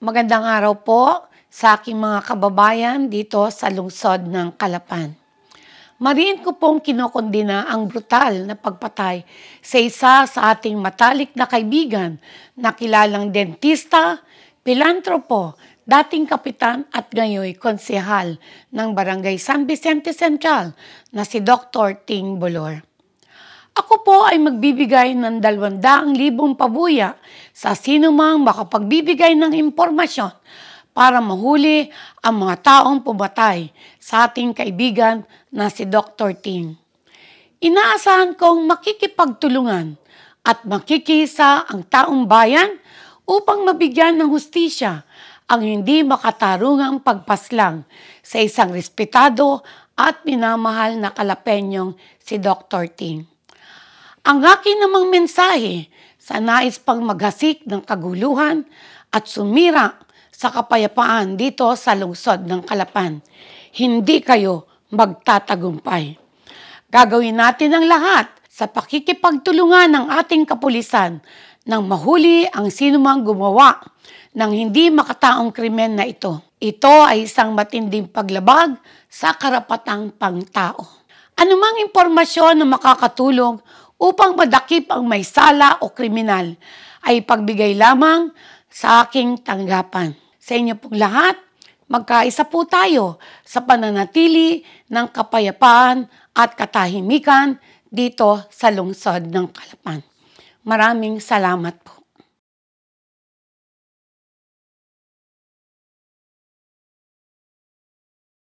Magandang araw po sa aking mga kababayan dito sa lungsod ng Kalapan. Mariin ko pong kinokondina ang brutal na pagpatay sa isa sa ating matalik na kaibigan na kilalang dentista, pilantropo, dating kapitan at ngayoy konsehal ng Barangay San Vicente Central na si Dr. Ting Bolor. Ako po ay magbibigay ng 200,000 pabuya sa sinumang makapagbibigay ng impormasyon para mahuli ang mga taong pumatay sa ating kaibigan na si Dr. Ting. Inaasahan kong makikipagtulungan at makikisa ang taong bayan upang mabigyan ng hustisya ang hindi makatarungang pagpaslang sa isang respetado at minamahal na kalapenyong si Dr. Ting. Ang akin namang mensahe sa nais pang maghasik ng kaguluhan at sumira sa kapayapaan dito sa lungsod ng Kalapan. Hindi kayo magtatagumpay. Gagawin natin ang lahat sa pakikipagtulungan ng ating kapulisan nang mahuli ang sinumang gumawa ng hindi makataong krimen na ito. Ito ay isang matinding paglabag sa karapatang pangtao. Anumang impormasyon na makakatulong upang madakip ang may sala o kriminal ay pagbigay lamang sa aking tanggapan. Sa inyo pong lahat, magkaisa po tayo sa pananatili ng kapayapaan at katahimikan dito sa lungsod ng Kalapan. Maraming salamat po.